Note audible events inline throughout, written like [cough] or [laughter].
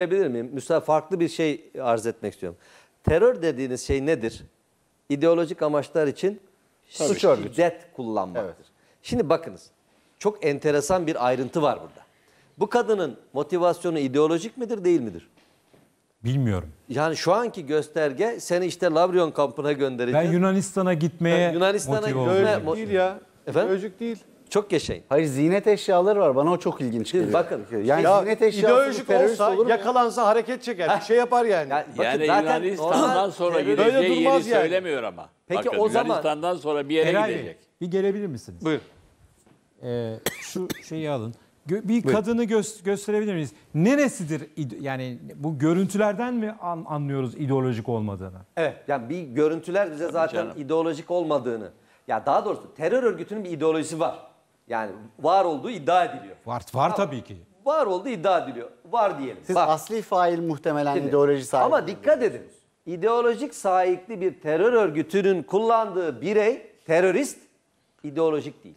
Bilir miyim? Müsaade farklı bir şey arz etmek istiyorum. Terör dediğiniz şey nedir? İdeolojik amaçlar için Tabii, suç örgütü. kullanmaktır. Evet. Şimdi bakınız. Çok enteresan bir ayrıntı var burada. Bu kadının motivasyonu ideolojik midir değil midir? Bilmiyorum. Yani şu anki gösterge seni işte Lavrion kampına gönderecek. Ben Yunanistan'a gitmeye yani Yunanistan'a motive gitme, oldum. Öyle değil ya. Efendim? Öcük değil. Çok yaşayın. Hayır ziynet eşyaları var. Bana o çok ilginç geliyor. Bakın. Yani ya, ziynet eşyası ideolojik olsa yakalansa hareket çeker. Ha. Bir şey yapar yani. Ya, bakın, yani zaten Yunanistan'dan sonra gideceği yeri yani. söylemiyor ama. Peki bakın, o zaman. Yunanistan'dan sonra bir yere Herhalde. gidecek. Bir gelebilir misiniz? Buyur. Ee, şu şeyi alın. bir kadını gö gösterebilir miyiz? Neresidir yani bu görüntülerden mi an anlıyoruz ideolojik olmadığını? Evet. Yani bir görüntüler bize zaten ideolojik olmadığını. Ya daha doğrusu terör örgütünün bir ideolojisi var. Yani var olduğu iddia ediliyor. Var, var tabii ki. Var olduğu iddia ediliyor. Var diyelim. Siz Var. asli fail muhtemelen Şimdi, ideoloji sahibi. Ama dikkat edin. İdeolojik sahipli bir terör örgütünün kullandığı birey terörist ideolojik değil.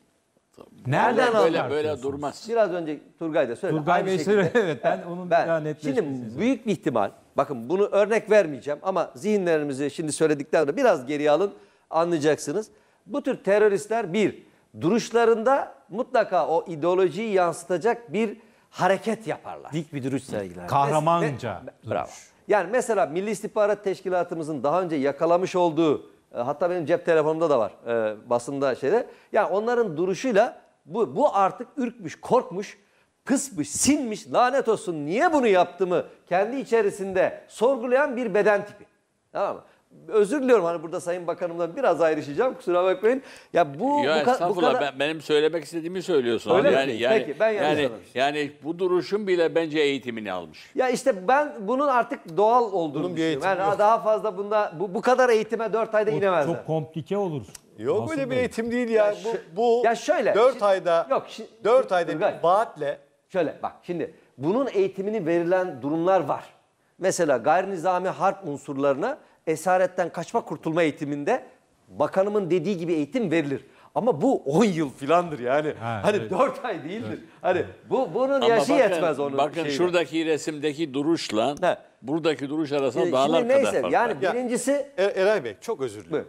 Nereden böyle, böyle, durmaz. Biraz önce Turgay da söyledi. Turgay Bey evet ben onun ben, daha Şimdi büyük bir ihtimal bakın bunu örnek vermeyeceğim ama zihinlerimizi şimdi söyledikten sonra biraz geriye alın anlayacaksınız. Bu tür teröristler bir duruşlarında mutlaka o ideolojiyi yansıtacak bir hareket yaparlar. Dik bir duruş sergiler. Kahramanca. Mes- duruş. Bravo. Yani mesela Milli İstihbarat Teşkilatımızın daha önce yakalamış olduğu e, hatta benim cep telefonumda da var e, basında şeyde. Yani onların duruşuyla bu, bu artık ürkmüş, korkmuş, kısmış, sinmiş, lanet olsun niye bunu yaptığımı kendi içerisinde sorgulayan bir beden tipi. Tamam mı? özür diliyorum hani burada Sayın Bakanımdan biraz ayrışacağım kusura bakmayın. Ya bu ya bu, ka- bu kadar ben, benim söylemek istediğimi söylüyorsun. Öyle abi. Yani, mi? yani Peki ben yani yani, yani bu duruşun bile bence eğitimini almış. Ya işte ben bunun artık doğal olduğunu bunun düşünüyorum. Yani yok. daha fazla bunda bu, bu kadar eğitime 4 ayda inemez. Çok komplike olur. Yok Nasıl böyle bir eğitim değil ya. ya bu, bu ya şöyle 4 şimdi, ayda yok şimdi, 4 ayda Durgay, bir vaatle şöyle bak şimdi bunun eğitimini verilen durumlar var. Mesela gayri nizami harp unsurlarına esaretten kaçma kurtulma eğitiminde bakanımın dediği gibi eğitim verilir. Ama bu 10 yıl filandır yani. Ha, hani evet. 4 ay değildir. Evet. Hani bu bunun Ama yaşı bakın, yetmez onun Bakın şeyine. şuradaki resimdeki duruşla ha. buradaki duruş arasında ee, dağlar neyse, kadar fark yani birincisi ya, e, er Eray Bey çok özür dilerim.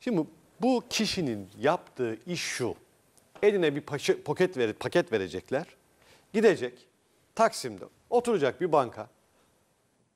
Şimdi bu kişinin yaptığı iş şu. Eline bir paşa, paket, ver, paket verecekler. Gidecek Taksim'de oturacak bir banka.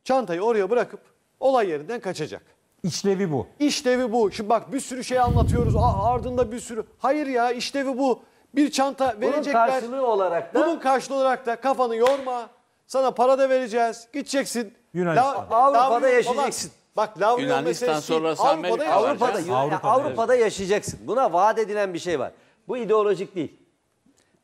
Çantayı oraya bırakıp olay yerinden kaçacak. İşlevi bu. İşlevi bu. Şimdi bak bir sürü şey anlatıyoruz. A- ardında bir sürü. Hayır ya işlevi bu. Bir çanta verecekler. Bunun karşılığı olarak da- Bunun karşılığı olarak da kafanı yorma. Sana para da vereceğiz. Gideceksin. Yunanistan'da. Avrupa'da Lavrov falan- yaşayacaksın. Bak Lavrov meselesi Avrupa'da yaşayacaksın. Avrupa'da, Avrupa'da, Avrupa'da yaşayacaksın. Buna vaat edilen bir şey var. Bu ideolojik değil.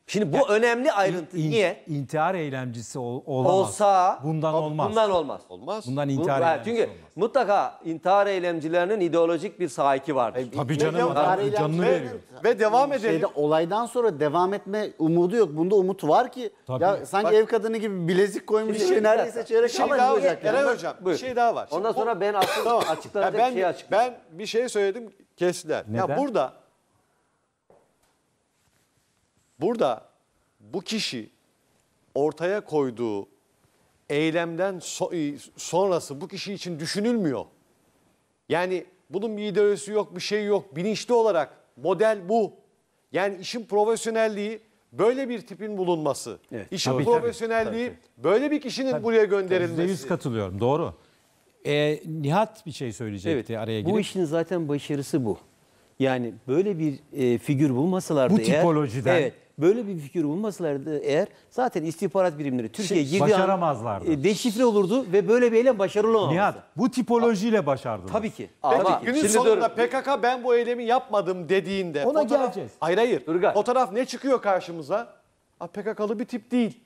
Şimdi bu yani, önemli ayrıntı. İn, Niye? İntihar eylemcisi ol, olamaz. Olsa bundan olmaz. Bundan olmaz. Olmaz. Bundan intihar Bu, eylemcisi çünkü olmaz. mutlaka intihar eylemcilerinin ideolojik bir sahiki vardır. E, tabii canım ve canını ve, veriyor. Ve devam edelim. Şeyde, olaydan sonra devam etme umudu yok. Bunda umut var ki tabii. ya sanki Bak, ev kadını gibi bilezik koymuş şey neredeyse çeyrek şey daha olacak. Yani. Eren hocam Buyur. bir şey daha var. Ondan sonra o, ben aslında [laughs] tamam. açıklanacak ben, şey açıklayacağım. Ben bir şey söyledim kestiler. Neden? Ya burada Burada bu kişi ortaya koyduğu eylemden so e, sonrası bu kişi için düşünülmüyor. Yani bunun bir ideolojisi yok, bir şey yok. Bilinçli olarak model bu. Yani işin profesyonelliği böyle bir tipin bulunması. Evet, işin tabii, profesyonelliği tabii, tabii. böyle bir kişinin tabii, buraya gönderilmesi. yüz katılıyorum, doğru. Ee, Nihat bir şey söyleyecekti evet, araya girip. Bu işin zaten başarısı bu. Yani böyle bir e, figür bulmasalardı eğer... Bu tipolojiden... evet, Böyle bir fikir bulmasalardı eğer zaten istihbarat birimleri Türkiye Şi, şey, girdiği başaramazlardı. an e, deşifre olurdu ve böyle bir eylem başarılı olmazdı. Nihat bu tipolojiyle başardınız. Tabii ki. Ama günün şimdi sonunda dur. PKK ben bu eylemi yapmadım dediğinde ona fotoğraf, geleceğiz. Hayır hayır. Durgay. Fotoğraf ne çıkıyor karşımıza? A, PKK'lı bir tip değil.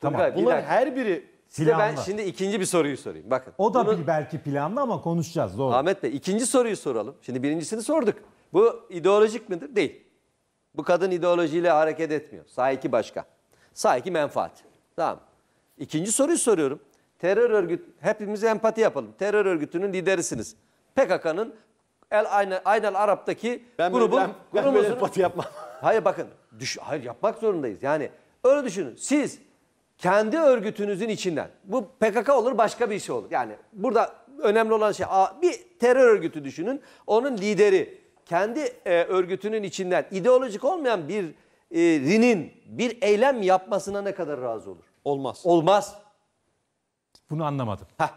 Tamam. Durgay, Bunların bir her biri Size ben şimdi ikinci bir soruyu sorayım. Bakın. O da bunu... bir belki planlı ama konuşacağız. Doğru. Ahmet Bey ikinci soruyu soralım. Şimdi birincisini sorduk. Bu ideolojik midir? Değil. Bu kadın ideolojiyle hareket etmiyor. Sağ başka. Sağ menfaat. Tamam. İkinci soruyu soruyorum. Terör örgüt, hepimiz empati yapalım. Terör örgütünün liderisiniz. PKK'nın El Aynel, Arap'taki ben grubun... Ben, ben, ben empati yapmam. [laughs] Hayır bakın. Düş, hayır yapmak zorundayız. Yani öyle düşünün. Siz kendi örgütünüzün içinden. Bu PKK olur başka bir şey olur. Yani burada önemli olan şey bir terör örgütü düşünün. Onun lideri kendi e, örgütünün içinden ideolojik olmayan bir e, rinin bir eylem yapmasına ne kadar razı olur? Olmaz. Olmaz. Bunu anlamadım. Heh,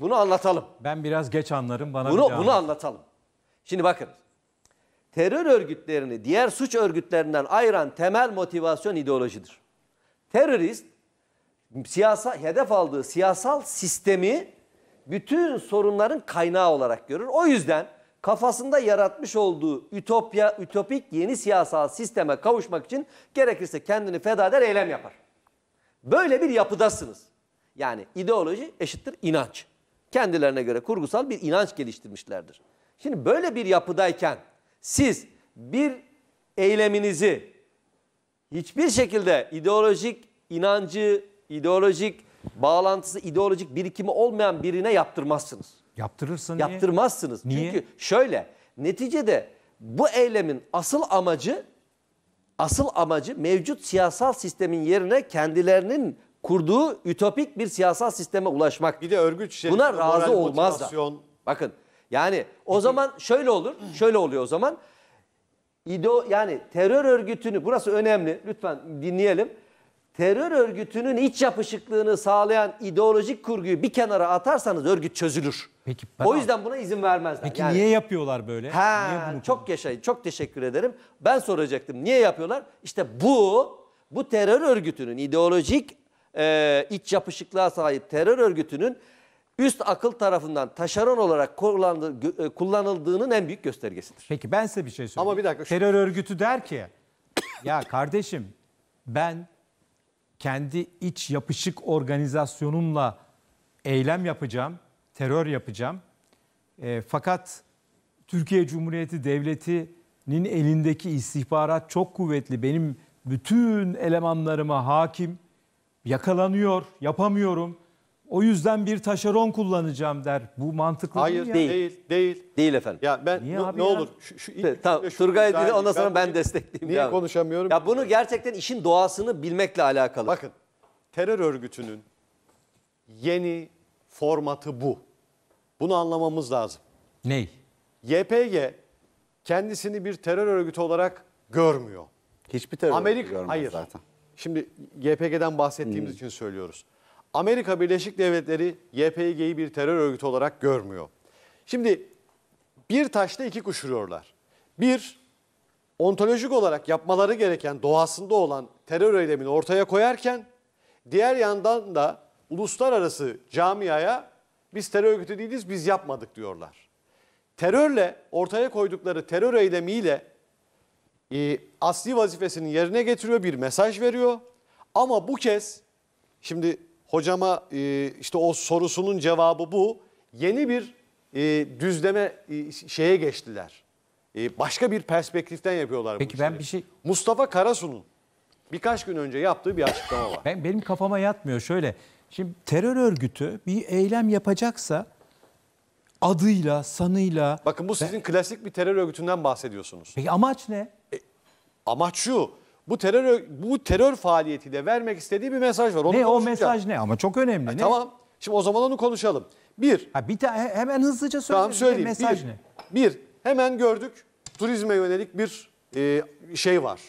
bunu anlatalım. Ben biraz geç anlarım. Bana bunu, bunu anlatalım. Şimdi bakın. Terör örgütlerini diğer suç örgütlerinden ayıran temel motivasyon ideolojidir. Terörist siyasa, hedef aldığı siyasal sistemi bütün sorunların kaynağı olarak görür. O yüzden kafasında yaratmış olduğu ütopya, ütopik yeni siyasal sisteme kavuşmak için gerekirse kendini feda eder, eylem yapar. Böyle bir yapıdasınız. Yani ideoloji eşittir inanç. Kendilerine göre kurgusal bir inanç geliştirmişlerdir. Şimdi böyle bir yapıdayken siz bir eyleminizi hiçbir şekilde ideolojik inancı, ideolojik bağlantısı, ideolojik birikimi olmayan birine yaptırmazsınız. Yaptırırsın niye? Yaptırmazsınız. Niye? Çünkü şöyle neticede bu eylemin asıl amacı asıl amacı mevcut siyasal sistemin yerine kendilerinin kurduğu ütopik bir siyasal sisteme ulaşmak. Bir de örgüt şeklinde Buna razı olmaz da. Bakın yani o zaman şöyle olur, şöyle oluyor o zaman. İdeo, yani terör örgütünü, burası önemli lütfen dinleyelim terör örgütünün iç yapışıklığını sağlayan ideolojik kurguyu bir kenara atarsanız örgüt çözülür. Peki, o yüzden buna izin vermezler. Peki yani, niye yapıyorlar böyle? He, niye bunu çok yaşayın. Çok teşekkür ederim. Ben soracaktım niye yapıyorlar? İşte bu bu terör örgütünün ideolojik e, iç yapışıklığa sahip terör örgütünün üst akıl tarafından taşeron olarak e, kullanıldığının en büyük göstergesidir. Peki ben size bir şey söyleyeyim. Ama bir dakika. Terör örgütü der ki ya kardeşim ben kendi iç yapışık organizasyonumla eylem yapacağım, terör yapacağım. E, fakat Türkiye Cumhuriyeti Devleti'nin elindeki istihbarat çok kuvvetli. Benim bütün elemanlarıma hakim. Yakalanıyor, yapamıyorum. O yüzden bir taşeron kullanacağım der. Bu mantıklı Hayır, değil. Hayır değil. Değil. Değil efendim. Ya ben Niye ne, abi ne ya? olur şu, şu ilk, tamam, şu, Turgay dedi ondan sonra ben, ben destekleyeyim. Niye abi. konuşamıyorum? Ya bunu gerçekten işin doğasını bilmekle alakalı. Bakın terör örgütünün yeni formatı bu. Bunu anlamamız lazım. Ney? YPG kendisini bir terör örgütü olarak görmüyor. Hiçbir terör Amerika, örgütü görmüyor hayır. zaten. Şimdi YPG'den bahsettiğimiz hmm. için söylüyoruz. Amerika Birleşik Devletleri YPG'yi bir terör örgütü olarak görmüyor. Şimdi bir taşla iki kuş vuruyorlar. Bir, ontolojik olarak yapmaları gereken doğasında olan terör eylemini ortaya koyarken diğer yandan da uluslararası camiaya biz terör örgütü değiliz biz yapmadık diyorlar. Terörle ortaya koydukları terör eylemiyle e, asli vazifesini yerine getiriyor bir mesaj veriyor ama bu kez şimdi hocama e, işte o sorusunun cevabı bu. Yeni bir e, düzleme e, şeye geçtiler. E, başka bir perspektiften yapıyorlar Peki bu ben bir şey... Mustafa Karasu'nun birkaç gün önce yaptığı bir açıklama var. Ben, benim kafama yatmıyor şöyle. Şimdi terör örgütü bir eylem yapacaksa adıyla, sanıyla... Bakın bu sizin ben... klasik bir terör örgütünden bahsediyorsunuz. Peki amaç ne? E, amaç şu bu terör bu terör faaliyetiyle vermek istediği bir mesaj var. Onu ne o mesaj ne ama çok önemli. Ha, Tamam. Şimdi o zaman onu konuşalım. Bir. Ha, bir tane hemen hızlıca söyle. Tamam söyleyeyim. mesaj bir, ne? Bir. Hemen gördük. Turizme yönelik bir e, şey var.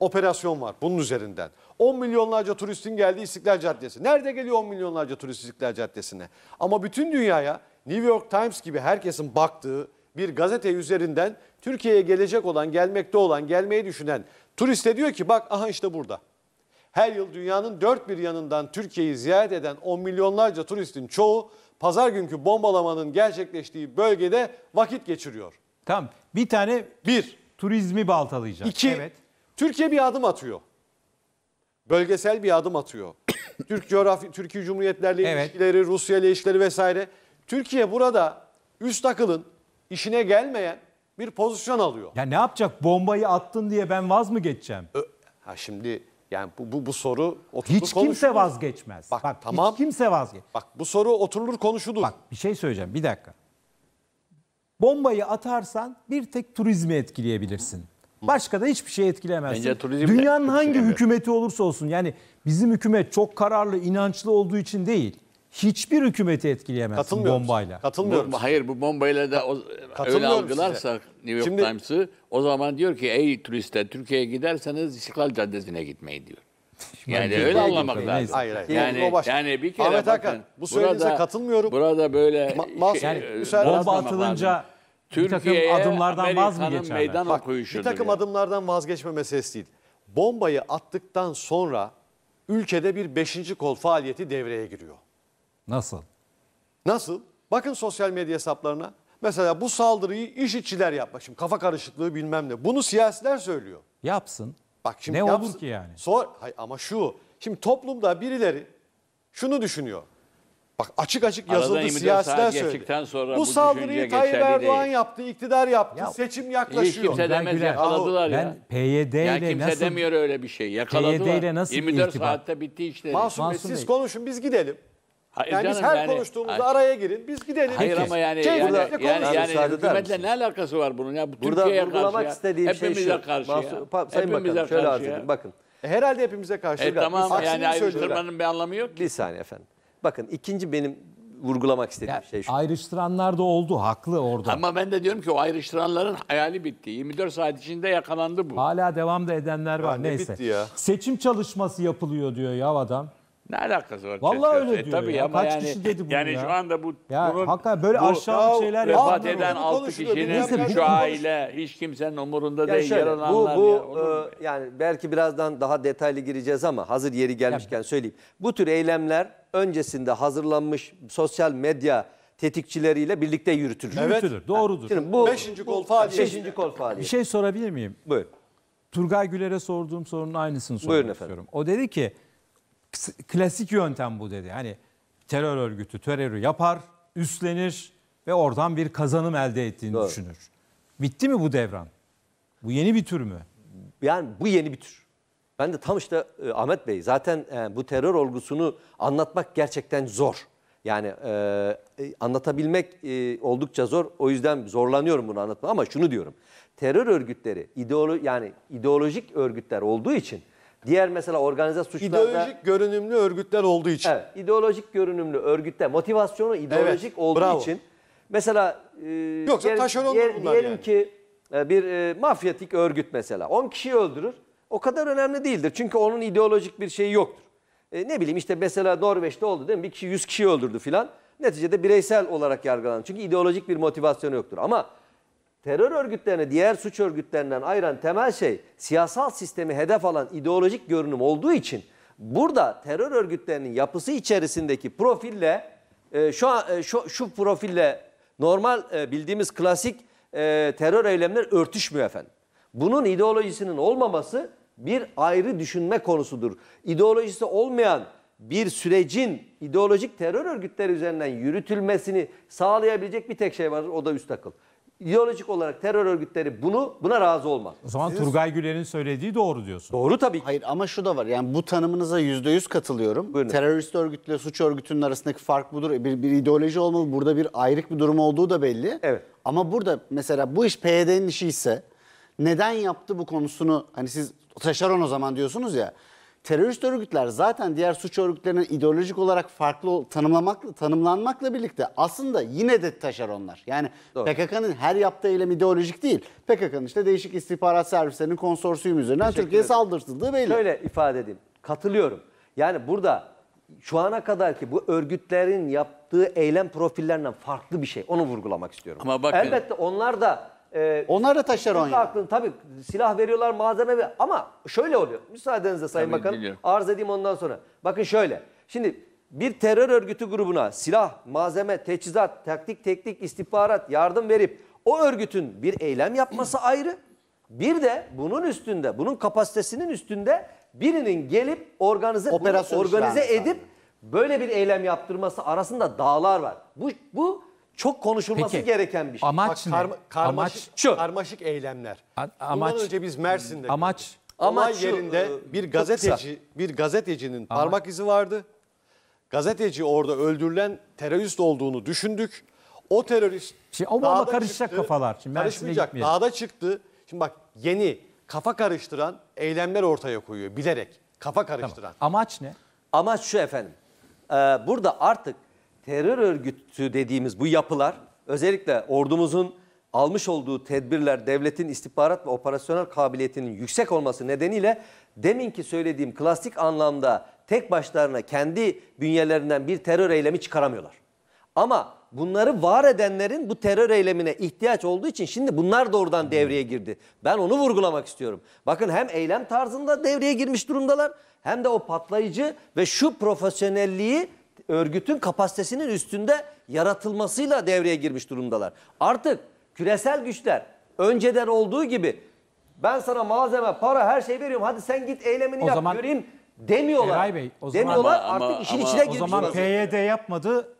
Operasyon var bunun üzerinden. 10 milyonlarca turistin geldiği İstiklal Caddesi. Nerede geliyor 10 milyonlarca turist İstiklal Caddesi'ne? Ama bütün dünyaya New York Times gibi herkesin baktığı bir gazete üzerinden Türkiye'ye gelecek olan, gelmekte olan, gelmeyi düşünen turiste diyor ki bak aha işte burada. Her yıl dünyanın dört bir yanından Türkiye'yi ziyaret eden on milyonlarca turistin çoğu pazar günkü bombalamanın gerçekleştiği bölgede vakit geçiriyor. Tamam bir tane bir turizmi baltalayacak. İki, evet. Türkiye bir adım atıyor. Bölgesel bir adım atıyor. [coughs] Türk coğrafi, Türkiye Cumhuriyetlerle evet. ilişkileri, Rusya ile ilişkileri vesaire. Türkiye burada üst akılın işine gelmeyen bir pozisyon alıyor. Ya ne yapacak? Bombayı attın diye ben vaz mı geçeceğim? Ö- ha şimdi yani bu, bu, bu soru oturulur Hiç konuşulur. kimse vazgeçmez. Bak, Bak tamam. Hiç kimse vazgeçmez. Bak bu soru oturulur konuşulur. Bak bir şey söyleyeceğim bir dakika. Bombayı atarsan bir tek turizmi etkileyebilirsin. Başka da hiçbir şey etkilemezsin. Bence turizm de Dünyanın hangi etkilemiyor. hükümeti olursa olsun yani bizim hükümet çok kararlı, inançlı olduğu için değil hiçbir hükümeti etkileyemezsin Katılmıyorum. bombayla. Katılmıyorum. Bu, hayır bu bombayla da o, öyle algılarsak size. New York Şimdi, Times'ı o zaman diyor ki ey turistler Türkiye'ye giderseniz İstiklal Caddesi'ne gitmeyin diyor. [laughs] Yani ben öyle anlamak lazım. Hayır, hayır. Yani, yani, yani bir kere Ahmet Hakan, bakın, bu söylediğinize katılmıyorum. Burada böyle Ma şey, yani, e, bomba atılınca lazım. Türkiye'ye adımlardan vaz mı geçerler? Meydan Bak, bir takım ya. adımlardan vazgeçme meselesi değil. Bombayı attıktan sonra ülkede bir beşinci kol faaliyeti devreye giriyor. Nasıl? Nasıl? Bakın sosyal medya hesaplarına. Mesela bu saldırıyı iş içiler yapmak. Şimdi kafa karışıklığı bilmem ne. Bunu siyasiler söylüyor. Yapsın. Bak şimdi ne yapsın. olur ki yani? Sor. Hay, ama şu. Şimdi toplumda birileri şunu düşünüyor. Bak açık açık yazıldı siyasiler söyledi. Sonra bu, bu saldırıyı Tayyip Erdoğan değil. yaptı, iktidar yaptı, ya, seçim yaklaşıyor. Hiç kimse demez Güler. yakaladılar ben ya. PYD ile kimse nasıl, demiyor öyle bir şey. Yakaladılar. PYD ile nasıl 24 irtibat? saatte bitti işte. Masum, Masum Bey siz konuşun biz gidelim. Ha, yani biz her yani, konuştuğumuzda ay, araya girin. Biz gidelim. Hayır ama yani yani, yani, yani, yani, yani hükümetle ne alakası var bunun ya? Bu Burada Türkiye'ye karşı istediğim şey şu. Karşı Mahsur, ya. Sayın hepimize Bakanım şöyle arz edin. Bakın. E, herhalde hepimize karşı. E, tamam Aksini yani ayrıştırmanın bir anlamı yok ki. Bir saniye efendim. Bakın ikinci benim vurgulamak istediğim ya, şey şu. Ayrıştıranlar da oldu haklı orada. Ama ben de diyorum ki o ayrıştıranların hayali bitti. 24 saat içinde yakalandı bu. Hala devam da edenler var. Ya, Neyse. Bitti ya. Seçim çalışması yapılıyor diyor ya adam. Ne alakası var? Vallahi öyle e, diyor Tabii ya. ama Kaç yani, kişi dedi bunu yani ya? şu anda bu Ya bunun, hakikaten böyle aşağılık şeyler vefat yapmıyor. eden Bunu altı kişinin bilmem ne. aile hiç kimsenin umurunda Ya değil şöyle, bu yaralananlar bu ya. e, yani belki birazdan daha detaylı gireceğiz ama hazır yeri gelmişken söyleyeyim. Bu tür eylemler öncesinde hazırlanmış sosyal medya tetikçileriyle birlikte yürütülür. Yürütülür, doğrudur. Şimdi bu Beşinci kol faaliyeti. Beşinci kol faaliyeti. Bir şey sorabilir miyim? Buyurun. Turgay Güler'e sorduğum sorunun aynısını sormak istiyorum. O dedi ki klasik yöntem bu dedi. Hani terör örgütü terörü yapar, üstlenir ve oradan bir kazanım elde ettiğini Doğru. düşünür. Bitti mi bu devran? Bu yeni bir tür mü? Yani bu yeni bir tür. Ben de tam işte e, Ahmet Bey zaten e, bu terör olgusunu anlatmak gerçekten zor. Yani e, e anlatabilmek e, oldukça zor. O yüzden zorlanıyorum bunu anlatmak ama şunu diyorum. Terör örgütleri ideolo yani ideolojik örgütler olduğu için Diğer mesela organize suçlarda... İdeolojik görünümlü örgütler olduğu için. Evet, ideolojik görünümlü örgütte motivasyonu ideolojik Evet, olduğu bravo. için. Mesela e, Yoksa taşerondur bunlar diyelim yani. ki e, bir e, mafyatik örgüt mesela 10 kişi öldürür. O kadar önemli değildir. Çünkü onun ideolojik bir şeyi yoktur. E, ne bileyim işte mesela Norveç'te oldu değil mi? Bir kişi 100 kişi öldürdü filan. Neticede bireysel olarak yargılandı. Çünkü ideolojik bir motivasyonu yoktur. Ama terör örgütlerini diğer suç örgütlerinden ayıran temel şey siyasal sistemi hedef alan ideolojik görünüm olduğu için burada terör örgütlerinin yapısı içerisindeki profille e, şu, an, e, şu şu profille normal e, bildiğimiz klasik e, terör eylemler örtüşmüyor efendim. Bunun ideolojisinin olmaması bir ayrı düşünme konusudur. İdeolojisi olmayan bir sürecin ideolojik terör örgütleri üzerinden yürütülmesini sağlayabilecek bir tek şey var. o da üst akıl ideolojik olarak terör örgütleri bunu buna razı olmaz. O zaman Siz... Turgay Güler'in söylediği doğru diyorsun. Doğru tabii. Hayır ama şu da var. Yani bu tanımınıza yüzde yüz katılıyorum. Buyurun. Terörist örgütle suç örgütünün arasındaki fark budur. E, bir, bir ideoloji olmalı. Burada bir ayrık bir durum olduğu da belli. Evet. Ama burada mesela bu iş PYD'nin işi ise neden yaptı bu konusunu hani siz taşeron o zaman diyorsunuz ya terörist örgütler zaten diğer suç örgütlerine ideolojik olarak farklı tanımlamak, tanımlanmakla birlikte aslında yine de taşar onlar. Yani PKK'nın her yaptığı eylem ideolojik değil. PKK'nın işte değişik istihbarat servislerinin konsorsiyum üzerinden Türkiye'ye saldırtıldığı belli. Şöyle ifade edeyim. Katılıyorum. Yani burada şu ana kadar ki bu örgütlerin yaptığı eylem profillerinden farklı bir şey. Onu vurgulamak istiyorum. Ama bakın. Elbette onlar da e, Onlar da taşeron yani. Aklın, tabii silah veriyorlar malzeme ve, ama şöyle oluyor. Müsaadenizle Sayın Tabii, Bakanım biliyorum. arz edeyim ondan sonra. Bakın şöyle. Şimdi bir terör örgütü grubuna silah, malzeme, teçhizat, taktik, teknik, istihbarat, yardım verip o örgütün bir eylem yapması ayrı. Bir de bunun üstünde, bunun kapasitesinin üstünde birinin gelip organize bunu Operasyon organize edip böyle bir eylem yaptırması arasında dağlar var. Bu bu çok konuşulması Peki, gereken bir şey. Amaç Bak, ne? Karma, karmaşık, amaç şu. Karmaşık eylemler. A amaç, Bundan önce biz Mersin'de amaç amaç yerinde e, bir gazeteci bir gazetecinin amaç. parmak izi vardı. Gazeteci orada öldürülen terörist olduğunu düşündük. O terörist Şimdi o ama karışacak çıktı, kafalar. Şimdi karışmayacak. Dağda çıktı. Şimdi bak yeni kafa karıştıran eylemler ortaya koyuyor bilerek. Kafa karıştıran. Tamam. Amaç ne? Amaç şu efendim. Ee, burada artık terör örgütü dediğimiz bu yapılar özellikle ordumuzun almış olduğu tedbirler devletin istihbarat ve operasyonel kabiliyetinin yüksek olması nedeniyle deminki söylediğim klasik anlamda tek başlarına kendi bünyelerinden bir terör eylemi çıkaramıyorlar. Ama bunları var edenlerin bu terör eylemine ihtiyaç olduğu için şimdi bunlar doğrudan devreye girdi. Ben onu vurgulamak istiyorum. Bakın hem eylem tarzında devreye girmiş durumdalar hem de o patlayıcı ve şu profesyonelliği örgütün kapasitesinin üstünde yaratılmasıyla devreye girmiş durumdalar. Artık küresel güçler önceden olduğu gibi ben sana malzeme, para her şey veriyorum. Hadi sen git eylemini o yap zaman, göreyim demiyorlar. Eray Bey o demiyorlar ama, artık ama, işin içine girmiş. O zaman PYD yapmadı.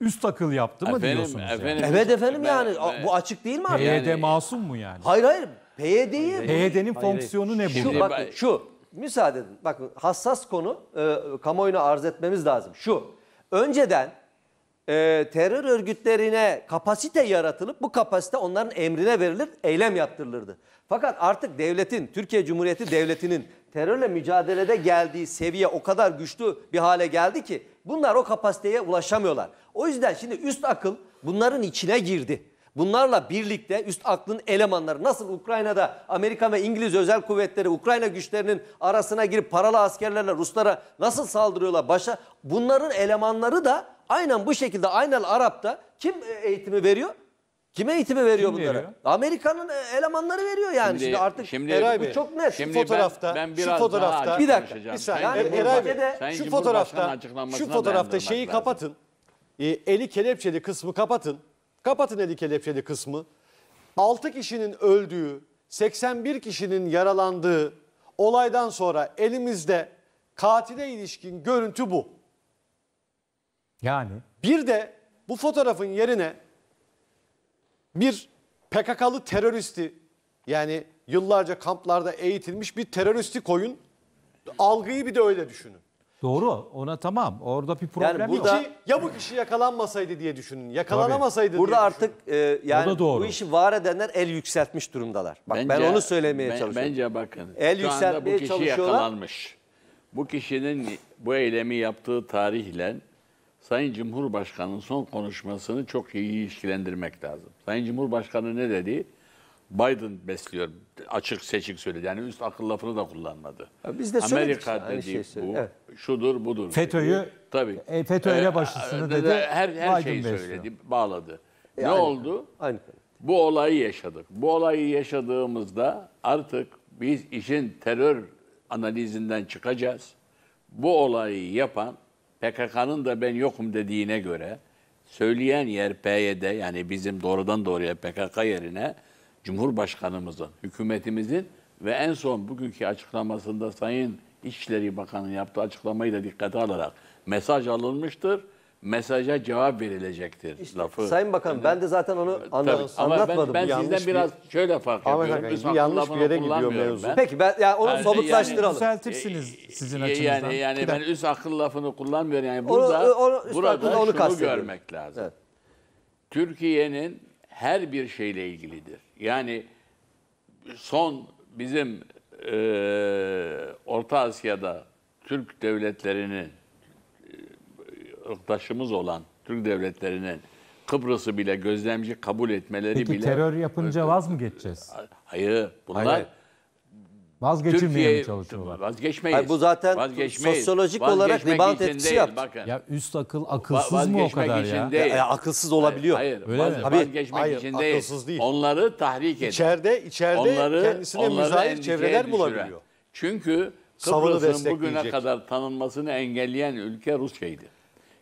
Üst akıl yaptı mı efendim, diyorsunuz? Efendim, yani? Evet efendim ben, yani ben, bu açık değil mi abi? PYD yani, masum mu yani? Hayır hayır. PYD'yi PYD'nin fonksiyonu hayır, ne bu? Şu bakın şu müsaade edin. Bakın hassas konu e, kamuoyuna arz etmemiz lazım. Şu, önceden e, terör örgütlerine kapasite yaratılıp bu kapasite onların emrine verilir, eylem yaptırılırdı. Fakat artık devletin, Türkiye Cumhuriyeti Devleti'nin terörle mücadelede geldiği seviye o kadar güçlü bir hale geldi ki bunlar o kapasiteye ulaşamıyorlar. O yüzden şimdi üst akıl bunların içine girdi. Bunlarla birlikte üst aklın elemanları nasıl Ukrayna'da Amerika ve İngiliz özel kuvvetleri Ukrayna güçlerinin arasına girip paralı askerlerle Ruslara nasıl saldırıyorlar başa bunların elemanları da aynen bu şekilde Aynel Arap'ta kim e, eğitimi veriyor? Kime eğitimi veriyor Kim bunlara? Amerika'nın e, elemanları veriyor yani. Şimdi, şimdi artık şimdi, Eray Bey, bu çok net. Şimdi fotoğrafta, ben, ben biraz şu fotoğrafta bir dakika. Bir saniye. Yani, yani Eray Bey, de, şu fotoğrafta şu fotoğrafta şeyi lazım. kapatın. E, eli kelepçeli kısmı kapatın. Kapatın eli kelepçeli kısmı. 6 kişinin öldüğü, 81 kişinin yaralandığı olaydan sonra elimizde katile ilişkin görüntü bu. Yani bir de bu fotoğrafın yerine bir PKK'lı teröristi yani yıllarca kamplarda eğitilmiş bir teröristi koyun. Algıyı bir de öyle düşünün. Doğru. Ona tamam. Orada bir problem yani burada, yok. Ya bu kişi yakalanmasaydı diye düşünün. Yakalanamasaydı diye Burada artık e, yani doğru. bu işi var edenler el yükseltmiş durumdalar. Bak Bence- ben onu söylemeye çalışıyorum. Bence bakın. El şu anda yükseltmeye bu kişi yakalanmış. Bu kişinin bu eylemi yaptığı tarihle Sayın Cumhurbaşkanı'nın son konuşmasını çok iyi ilişkilendirmek lazım. Sayın Cumhurbaşkanı ne dedi? Biden besliyor. Açık seçik söyledi. Yani üst akıl lafını da kullanmadı. Ya biz de Amerika dedi şey bu, evet. şudur budur. FETÖ'yü tabii. E, FETÖ ele e, başlısını e, dedi. Her, her Biden şeyi besliyor. söyledi, bağladı. E, ne aynı, oldu? Aynı. Bu olayı yaşadık. Bu olayı yaşadığımızda artık biz işin terör analizinden çıkacağız. Bu olayı yapan PKK'nın da ben yokum dediğine göre söyleyen yer PYD yani bizim doğrudan doğruya PKK yerine Cumhurbaşkanımızın, hükümetimizin ve en son bugünkü açıklamasında Sayın İçişleri Bakanı yaptığı açıklamayı da dikkate alarak mesaj alınmıştır. Mesaja cevap verilecektir işte, lafı. Sayın Bakan ben de zaten onu anla, tabii, ama anlatmadım. Ben, ben sizden bir, biraz şöyle fark ama yapıyorum. Ama yanlış bir yere gidiyor mevzu. Ben. Peki ben yani onu yani, somutlaştıralım. Yani, düzeltirsiniz e, sizin e, açınızdan. Yani, yani ben üst akıl lafını kullanmıyorum. Yani burada, onu, onu, burada onu şunu görmek lazım. Evet. Türkiye'nin her bir şeyle ilgilidir. Yani son bizim e, Orta Asya'da Türk devletlerinin e, ırktaşımız olan Türk devletlerinin Kıbrıs'ı bile gözlemci kabul etmeleri Peki, bile... terör yapınca vaz mı geçeceğiz? Hayır. Bunlar hayır. Vazgeçilmeye mi çalışıyorlar? Vazgeçmeyiz. Hayır, bu zaten vazgeçmeyiz. sosyolojik olarak rebound etkisi yaptı. Bakın. Ya üst akıl akılsız Va mı o kadar ya? Değil. ya? ya? akılsız olabiliyor. Hayır, hayır. Öyle Vaz, mi? Vazgeçmek hayır, için değil. akılsız değil. Onları tahrik et. İçeride, içeride onları, kendisine onları müzahir çevreler bulabiliyor. Çünkü Kıbrıs'ın bugüne kadar tanınmasını engelleyen ülke Rusya'ydı.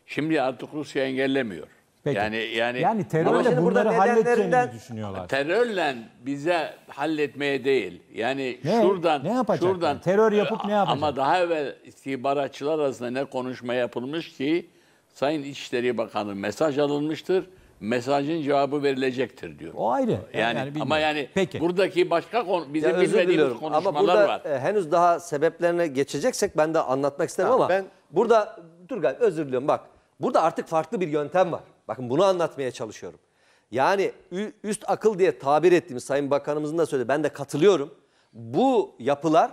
Şimdi artık Rusya engellemiyor. Peki. Yani yani yani Ama terörle şimdi burada bunları halledeceğini nedenlerinden- düşünüyorlar. terörle bize halletmeye değil. Yani Ne? şuradan Ne şuradan Terör yapıp e, ne yapacak? Ama daha evvel istihbaratçılar arasında ne konuşma yapılmış ki Sayın İçişleri Bakanı mesaj alınmıştır. Mesajın cevabı verilecektir diyor. O ayrı. yani, ama yani Peki. buradaki başka konu, bizim Ya özür bilmediğimiz konuşmalar ama burada var. e, henüz daha sebeplerine geçeceksek ben de anlatmak isterim ama ben- burada dur gel özür diliyorum bak. Burada artık farklı bir yöntem var. Bakın bunu anlatmaya çalışıyorum. Yani üst akıl diye tabir ettiğimiz Sayın Bakanımızın da söyledi. Ben de katılıyorum. Bu yapılar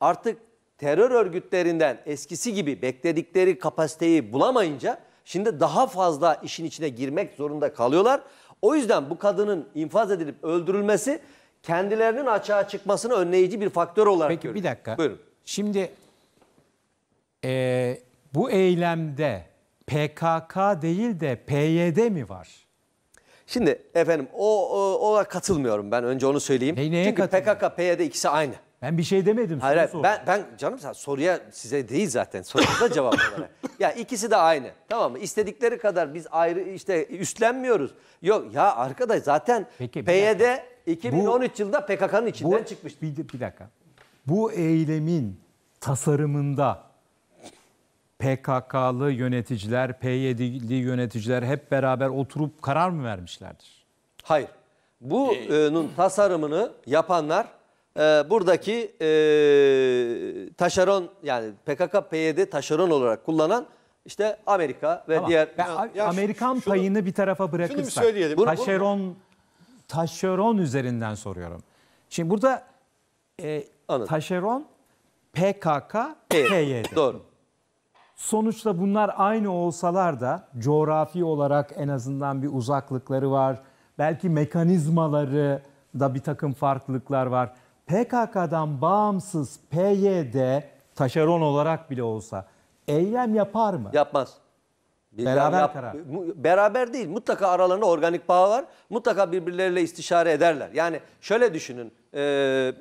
artık terör örgütlerinden eskisi gibi bekledikleri kapasiteyi bulamayınca şimdi daha fazla işin içine girmek zorunda kalıyorlar. O yüzden bu kadının infaz edilip öldürülmesi kendilerinin açığa çıkmasını önleyici bir faktör olarak Peki görüyorum. bir dakika. Buyurun. Şimdi e, bu eylemde PKK değil de PYD mi var? Şimdi efendim o, o ona katılmıyorum ben önce onu söyleyeyim. Ne, neye Çünkü PKK, PYD ikisi aynı. Ben bir şey demedim. Hayır, hayır ben, ben canım sen soruya size değil zaten soruda [laughs] cevap olarak. ya ikisi de aynı tamam mı? İstedikleri kadar biz ayrı işte üstlenmiyoruz. Yok ya arkadaş zaten Peki, PYD 2013 bu, yılında PKK'nın içinden bu, çıkmıştı. Bir, bir dakika bu eylemin tasarımında PKK'lı yöneticiler, P7'li yöneticiler hep beraber oturup karar mı vermişlerdir? Hayır. Bunun ee, tasarımını yapanlar e, buradaki e, taşeron yani PKK PYD taşeron olarak kullanan işte Amerika ve tamam. diğer ya, ya, Amerikan şunu, payını bir tarafa bırakırsak şunu söyleyelim. Bunu, taşeron bunu... taşeron üzerinden soruyorum. Şimdi burada e, taşeron PKK PYD. Doğru. Sonuçta bunlar aynı olsalar da coğrafi olarak en azından bir uzaklıkları var. Belki mekanizmaları da bir takım farklılıklar var. PKK'dan bağımsız PYD taşeron olarak bile olsa eylem yapar mı? Yapmaz. Bir beraber yap, karar. Beraber değil. Mutlaka aralarında organik bağ var. Mutlaka birbirleriyle istişare ederler. Yani şöyle düşünün.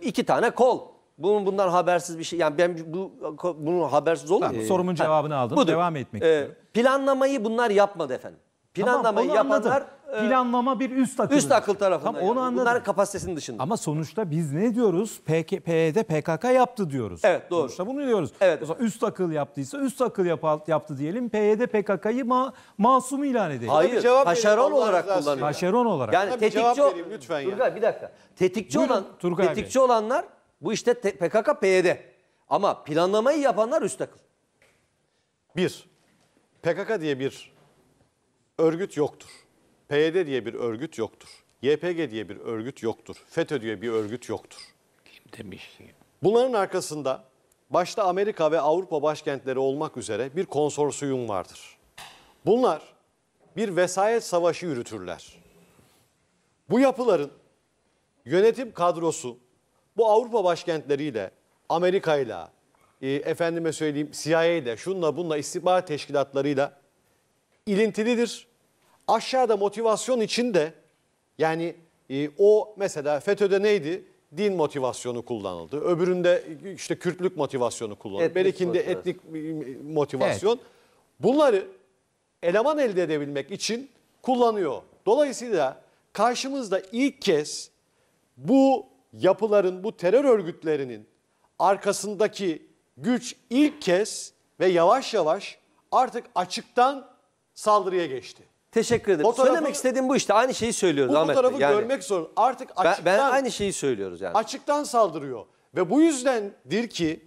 iki tane kol bunun bundan habersiz bir şey yani ben bu bunun habersiz olur mu? Tamam, sorumun cevabını aldım. Budur. Devam etmek ee, istiyorum. Planlamayı bunlar yapmadı efendim. Planlamayı tamam, yapanlar anladım. E, planlama bir üst akıl. Üst akıl tarafında. Tamam, onu anladım. Bunlar kapasitesinin dışında. Ama sonuçta biz ne diyoruz? PK, PYD PKK yaptı diyoruz. Evet doğru. Sonuçta bunu diyoruz. Evet. O zaman üst akıl yaptıysa üst akıl yap, yaptı diyelim. PYD PKK'yı ma, masum ilan edelim. Hayır. Tabii cevap taşeron olarak kullanıyor. Taşeron olarak. Yani tetikçi cevap vereyim lütfen ya. bir dakika. Tetikçi Buyurun, olan Turgay tetikçi Bey. olanlar bu işte PKK PYD. Ama planlamayı yapanlar üst akıl. Bir, PKK diye bir örgüt yoktur. PYD diye bir örgüt yoktur. YPG diye bir örgüt yoktur. FETÖ diye bir örgüt yoktur. Kim demiş? Bunların arkasında başta Amerika ve Avrupa başkentleri olmak üzere bir konsorsiyum vardır. Bunlar bir vesayet savaşı yürütürler. Bu yapıların yönetim kadrosu bu Avrupa başkentleriyle, Amerika'yla, e, efendime söyleyeyim ile, şunla bunla istihbarat teşkilatlarıyla ilintilidir. Aşağıda motivasyon içinde yani e, o mesela FETÖ'de neydi? Din motivasyonu kullanıldı. Öbüründe işte Kürtlük motivasyonu kullanıldı. Etnik Berikinde motivasyon. etnik motivasyon. Evet. E, Bunları eleman elde edebilmek için kullanıyor. Dolayısıyla karşımızda ilk kez bu yapıların, bu terör örgütlerinin arkasındaki güç ilk kez ve yavaş yavaş artık açıktan saldırıya geçti. Teşekkür ederim. tarafı, Söylemek istediğim bu işte. Aynı şeyi söylüyoruz bu, tarafı yani, görmek zor. Artık açıktan. Ben, ben aynı şeyi söylüyoruz yani. Açıktan saldırıyor. Ve bu yüzdendir ki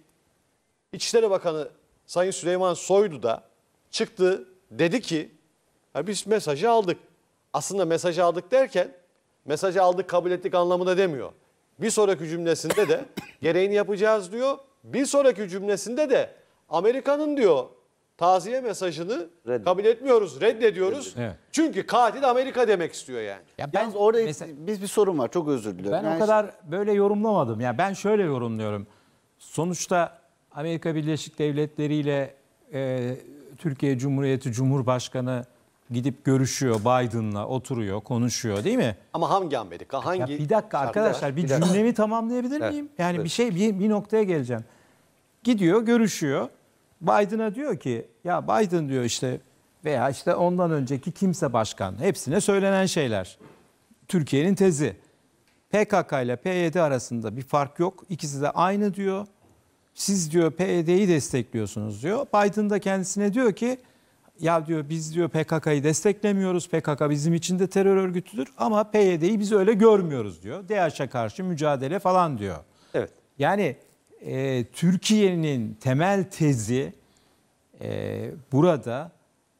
İçişleri Bakanı Sayın Süleyman Soylu da çıktı dedi ki ya biz mesajı aldık. Aslında mesajı aldık derken mesajı aldık kabul ettik anlamında demiyor. Bir sonraki cümlesinde de gereğini yapacağız diyor. Bir sonraki cümlesinde de Amerika'nın diyor taziye mesajını Reddet. kabul etmiyoruz, reddediyoruz. Evet. Çünkü katil Amerika demek istiyor yani. Ya ben Yalnız orada mesela, biz bir sorun var. Çok özür diliyorum. Ben yani o kadar işte... böyle yorumlamadım. Yani ben şöyle yorumluyorum. Sonuçta Amerika Birleşik Devletleri ile e, Türkiye Cumhuriyeti Cumhurbaşkanı gidip görüşüyor Biden'la oturuyor konuşuyor değil mi? Ama hangi Amerika? Hangi? Ya bir dakika arkadaşlar bir, bir dakika. cümlemi tamamlayabilir evet, miyim? Yani evet. bir şey bir, bir noktaya geleceğim. Gidiyor görüşüyor. Biden'a diyor ki ya Biden diyor işte veya işte ondan önceki kimse başkan hepsine söylenen şeyler. Türkiye'nin tezi. PKK ile PYD arasında bir fark yok. ikisi de aynı diyor. Siz diyor PYD'yi destekliyorsunuz diyor. Biden da kendisine diyor ki ya diyor biz diyor PKK'yı desteklemiyoruz. PKK bizim için de terör örgütüdür ama PYD'yi biz öyle görmüyoruz diyor. DAEŞ'e karşı mücadele falan diyor. Evet. Yani e, Türkiye'nin temel tezi e, burada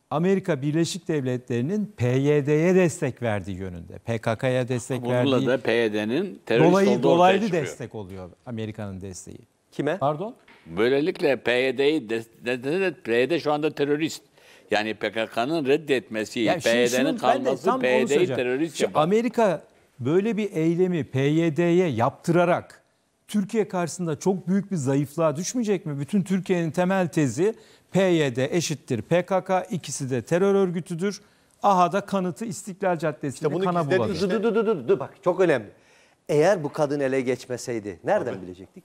Amerika Birleşik Devletleri'nin PYD'ye destek verdiği yönünde. PKK'ya destek Bununla verdiği. Bununla da PYD'nin terörist dolayı, olduğu Dolaylı destek oluyor Amerika'nın desteği. Kime? Pardon? Böylelikle PYD'yi, de, de, PYD şu anda terörist. Yani PKK'nın reddetmesi, yani PYD'nin kalması, PYD'yi terörist yapar. Amerika böyle bir eylemi PYD'ye yaptırarak Türkiye karşısında çok büyük bir zayıflığa düşmeyecek mi? Bütün Türkiye'nin temel tezi PYD eşittir PKK, ikisi de terör örgütüdür. Aha da kanıtı İstiklal Caddesi'nde işte kana buladı. İşte. Bak çok önemli. Eğer bu kadın ele geçmeseydi nereden Tabii. bilecektik?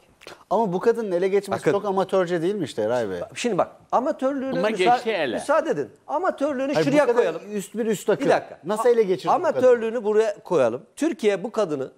Ama bu kadının ele geçmesi Bakın. çok amatörce değil mi Bey? Şimdi bak amatörlüğünü Ama müsa- geçti ele. müsaade edin. Amatörlüğünü Hayır, şuraya koyalım. Üst bir üst akım. Bir dakika. Nasıl ele geçirdi bu buraya koyalım. Türkiye bu kadını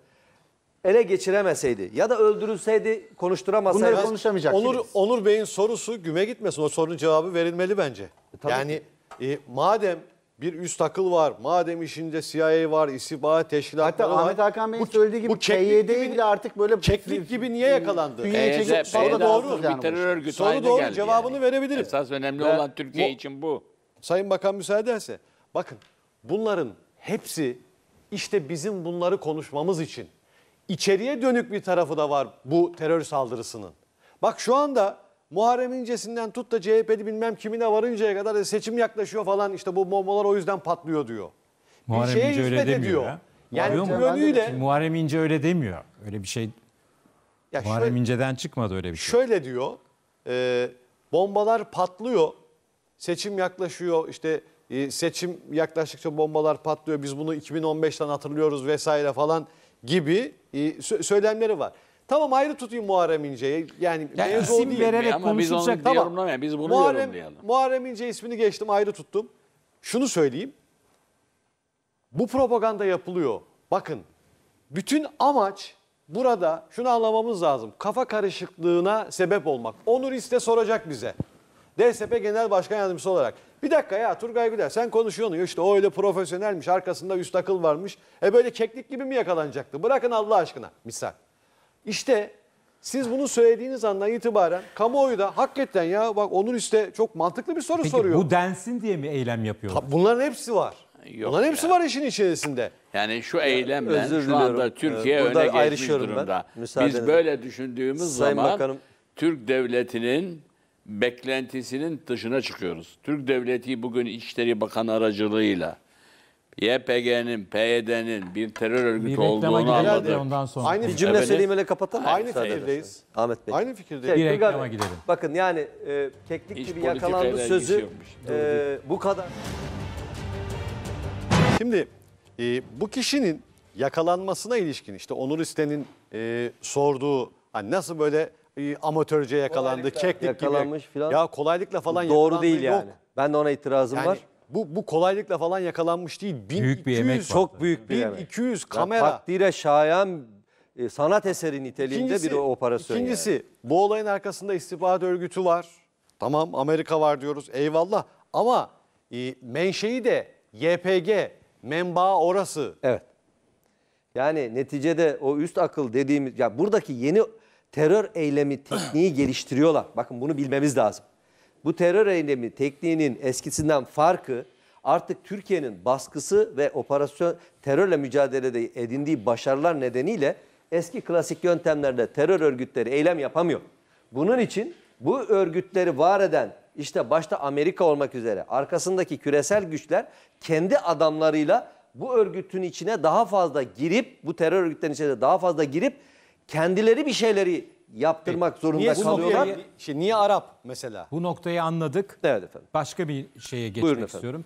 ele geçiremeseydi ya da öldürülseydi konuşturamasaydı. Bunları konuşamayacak. Onur, Onur Bey'in sorusu güme gitmesin. O sorunun cevabı verilmeli bence. E, yani e, madem bir üst akıl var. Madem işinde CIA var, istihbarat teşkilatları Hatta var. Ahmet Hakan Bey'in söylediği gibi PYD'yi bile artık böyle... Keklik gibi niye yakalandı? Bünyeye soru sonra doğru. Bir terör örgütü Soru doğru geldi cevabını yani. verebilirim. Esas önemli Ve olan Türkiye bu, için bu. Sayın Bakan müsaade ederse. Bakın bunların hepsi işte bizim bunları konuşmamız için. İçeriye dönük bir tarafı da var bu terör saldırısının. Bak şu anda Muharrem İnce'sinden tut da CHP'li bilmem kimine varıncaya kadar e, seçim yaklaşıyor falan işte bu bombalar o yüzden patlıyor diyor. Muharrem bir şeye İnce öyle demiyor ediyor. ya. Yani Muharrem, gönlüyle... Muharrem İnce öyle demiyor. Öyle bir şey ya Muharrem şöyle, İnce'den çıkmadı öyle bir şey. Şöyle diyor, e, bombalar patlıyor, seçim yaklaşıyor, işte e, seçim yaklaştıkça bombalar patlıyor, biz bunu 2015'ten hatırlıyoruz vesaire falan gibi e, söylemleri var. Tamam ayrı tutayım Muharrem İnce'yi. Yani yani mevzu o isim vererek Ama biz onu konuşulacak. Tamam. Biz bunu Muharrem, yorumlayalım. Muharrem İnce ismini geçtim ayrı tuttum. Şunu söyleyeyim. Bu propaganda yapılıyor. Bakın bütün amaç burada şunu anlamamız lazım. Kafa karışıklığına sebep olmak. Onur İste soracak bize. DSP Genel Başkan Yardımcısı olarak. Bir dakika ya Turgay Güler sen konuşuyorsun ya işte o öyle profesyonelmiş arkasında üst akıl varmış. E böyle keklik gibi mi yakalanacaktı? Bırakın Allah aşkına misal. İşte siz bunu söylediğiniz andan itibaren kamuoyu da hakikaten ya bak onun işte çok mantıklı bir soru Peki soruyor. bu densin diye mi eylem yapıyor? Bunların hepsi var. Yok Bunların hepsi var işin içerisinde. Yani şu eylemle şu anda Türkiye Ee, öne geçmiş ayrışıyorum ben. durumda. Biz böyle düşündüğümüz Sayın zaman Bakanım. Türk devletinin beklentisinin dışına çıkıyoruz. Türk devleti bugün İçişleri Bakanı aracılığıyla YPG'nin, PYD'nin bir terör örgütü bir olduğunu anladık. Ondan sonra. Aynı bir cümle söyleyeyim öyle kapatalım. Aynı fikirdeyiz. Ahmet Bey. Aynı fikirdeyiz. Bir reklama gidelim. Bakın yani e, keklik Hiç gibi yakalandı sözü e, bu kadar. Şimdi e, bu kişinin yakalanmasına ilişkin işte Onur İsten'in e, sorduğu hani nasıl böyle e, amatörce yakalandı, kolaylıkla, keklik yakalanmış gibi. Falan. Ya kolaylıkla falan Doğru değil yani. Ben de ona itirazım yani, var bu bu kolaylıkla falan yakalanmış değil. 1200, büyük bir emek Çok büyük bir 1200 emek. kamera. Yani takdire şayan e, sanat eseri niteliğinde ikincisi, bir operasyon. İkincisi yani. bu olayın arkasında istihbarat örgütü var. Tamam Amerika var diyoruz eyvallah ama e, menşei de YPG menba orası. Evet. Yani neticede o üst akıl dediğimiz ya buradaki yeni terör eylemi tekniği geliştiriyorlar. Bakın bunu bilmemiz lazım bu terör eylemi tekniğinin eskisinden farkı artık Türkiye'nin baskısı ve operasyon terörle mücadelede edindiği başarılar nedeniyle eski klasik yöntemlerle terör örgütleri eylem yapamıyor. Bunun için bu örgütleri var eden işte başta Amerika olmak üzere arkasındaki küresel güçler kendi adamlarıyla bu örgütün içine daha fazla girip bu terör örgütlerinin içine daha fazla girip kendileri bir şeyleri yaptırmak zorunda niye kalıyorlar. Niye, şey, niye Arap mesela? Bu noktayı anladık. Evet efendim. Başka bir şeye geçmek istiyorum.